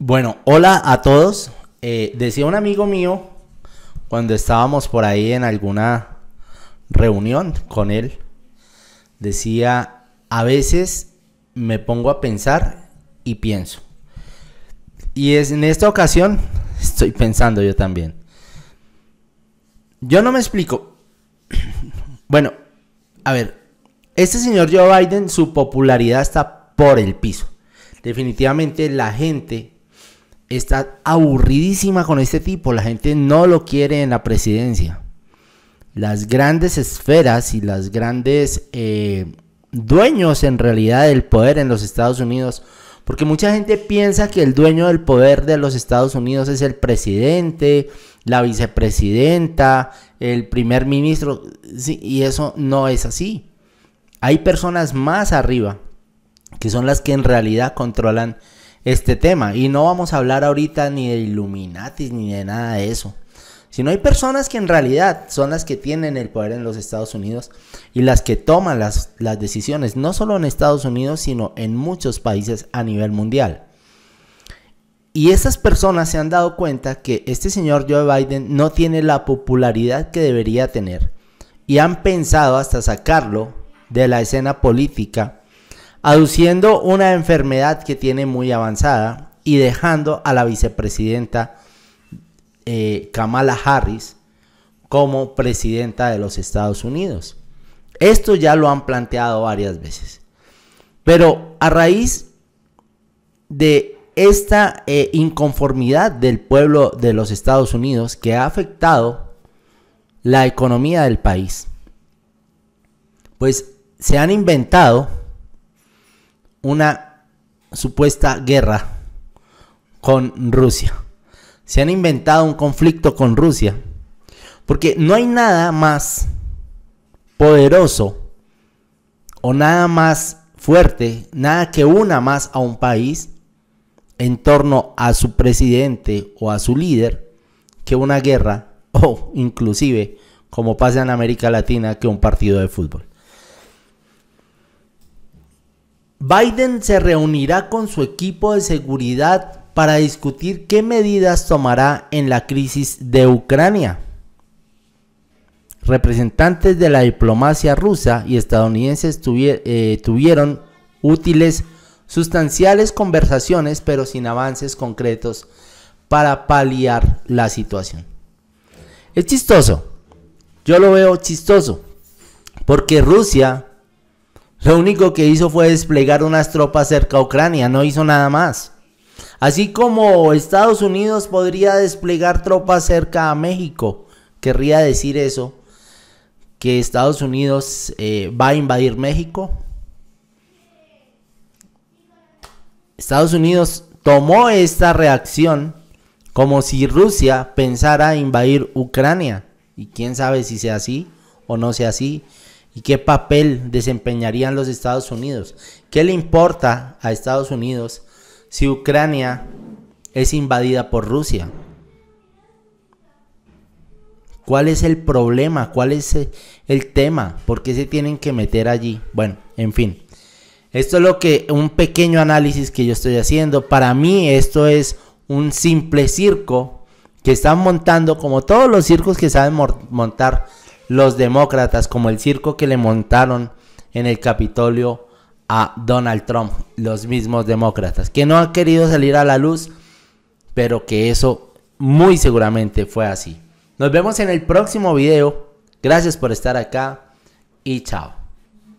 Bueno, hola a todos. Eh, decía un amigo mío cuando estábamos por ahí en alguna reunión con él, decía, a veces me pongo a pensar y pienso. Y es, en esta ocasión estoy pensando yo también. Yo no me explico. Bueno, a ver, este señor Joe Biden, su popularidad está por el piso. Definitivamente la gente está aburridísima con este tipo. La gente no lo quiere en la presidencia. Las grandes esferas y las grandes eh, dueños en realidad del poder en los Estados Unidos. Porque mucha gente piensa que el dueño del poder de los Estados Unidos es el presidente, la vicepresidenta, el primer ministro. y eso no es así. Hay personas más arriba que son las que en realidad controlan este tema. Y no vamos a hablar ahorita ni de Illuminatis ni de nada de eso. Sino hay personas que en realidad son las que tienen el poder en los Estados Unidos y las que toman las, las decisiones, no solo en Estados Unidos, sino en muchos países a nivel mundial. Y esas personas se han dado cuenta que este señor Joe Biden no tiene la popularidad que debería tener. Y han pensado hasta sacarlo de la escena política aduciendo una enfermedad que tiene muy avanzada y dejando a la vicepresidenta eh, Kamala Harris como presidenta de los Estados Unidos. Esto ya lo han planteado varias veces. Pero a raíz de esta eh, inconformidad del pueblo de los Estados Unidos que ha afectado la economía del país, pues se han inventado una supuesta guerra con Rusia. Se han inventado un conflicto con Rusia. Porque no hay nada más poderoso o nada más fuerte, nada que una más a un país en torno a su presidente o a su líder que una guerra o inclusive, como pasa en América Latina, que un partido de fútbol. Biden se reunirá con su equipo de seguridad para discutir qué medidas tomará en la crisis de Ucrania. Representantes de la diplomacia rusa y estadounidense eh, tuvieron útiles, sustanciales conversaciones, pero sin avances concretos para paliar la situación. Es chistoso, yo lo veo chistoso, porque Rusia lo único que hizo fue desplegar unas tropas cerca a Ucrania, no hizo nada más. Así como Estados Unidos podría desplegar tropas cerca a México, querría decir eso, que Estados Unidos eh, va a invadir México. Estados Unidos tomó esta reacción como si Rusia pensara invadir Ucrania. Y quién sabe si sea así o no sea así. ¿Y qué papel desempeñarían los Estados Unidos? ¿Qué le importa a Estados Unidos si Ucrania es invadida por Rusia? ¿Cuál es el problema? ¿Cuál es eh, el tema? ¿Por qué se tienen que meter allí? Bueno, en fin. Esto es lo que un pequeño análisis que yo estoy haciendo. Para mí esto es un simple circo que están montando como todos los circos que saben montar los demócratas como el circo que le montaron en el Capitolio a Donald Trump, los mismos demócratas, que no han querido salir a la luz, pero que eso muy seguramente fue así. Nos vemos en el próximo video. Gracias por estar acá y chao.